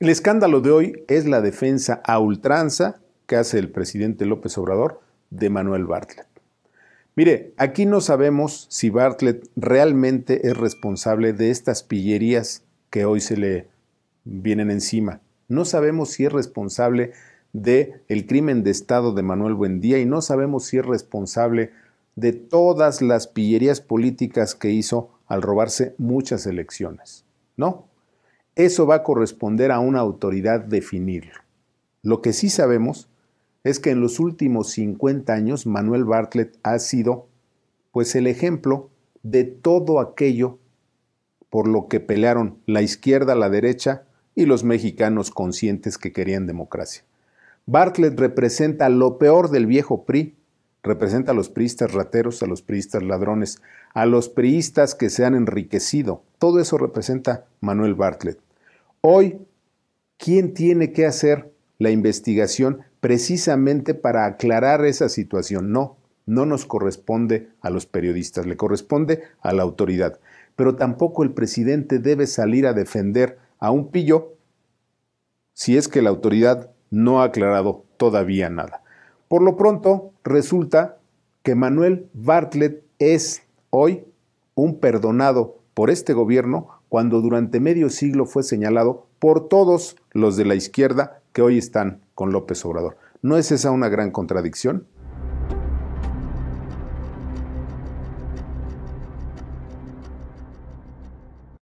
El escándalo de hoy es la defensa a ultranza que hace el presidente López Obrador de Manuel Bartlett. Mire, aquí no sabemos si Bartlett realmente es responsable de estas pillerías que hoy se le vienen encima. No sabemos si es responsable de el crimen de Estado de Manuel Buendía y no sabemos si es responsable de todas las pillerías políticas que hizo al robarse muchas elecciones. No, eso va a corresponder a una autoridad definirlo. Lo que sí sabemos es que en los últimos 50 años Manuel Bartlett ha sido, pues, el ejemplo de todo aquello por lo que pelearon la izquierda, la derecha y los mexicanos conscientes que querían democracia. Bartlett representa lo peor del viejo PRI, representa a los priistas rateros, a los priistas ladrones, a los priistas que se han enriquecido. Todo eso representa Manuel Bartlett. Hoy, ¿quién tiene que hacer la investigación precisamente para aclarar esa situación? No, no nos corresponde a los periodistas, le corresponde a la autoridad. Pero tampoco el presidente debe salir a defender a un pillo si es que la autoridad no ha aclarado todavía nada. Por lo pronto, resulta que Manuel Bartlett es hoy un perdonado por este gobierno cuando durante medio siglo fue señalado por todos los de la izquierda que hoy están con López Obrador. ¿No es esa una gran contradicción?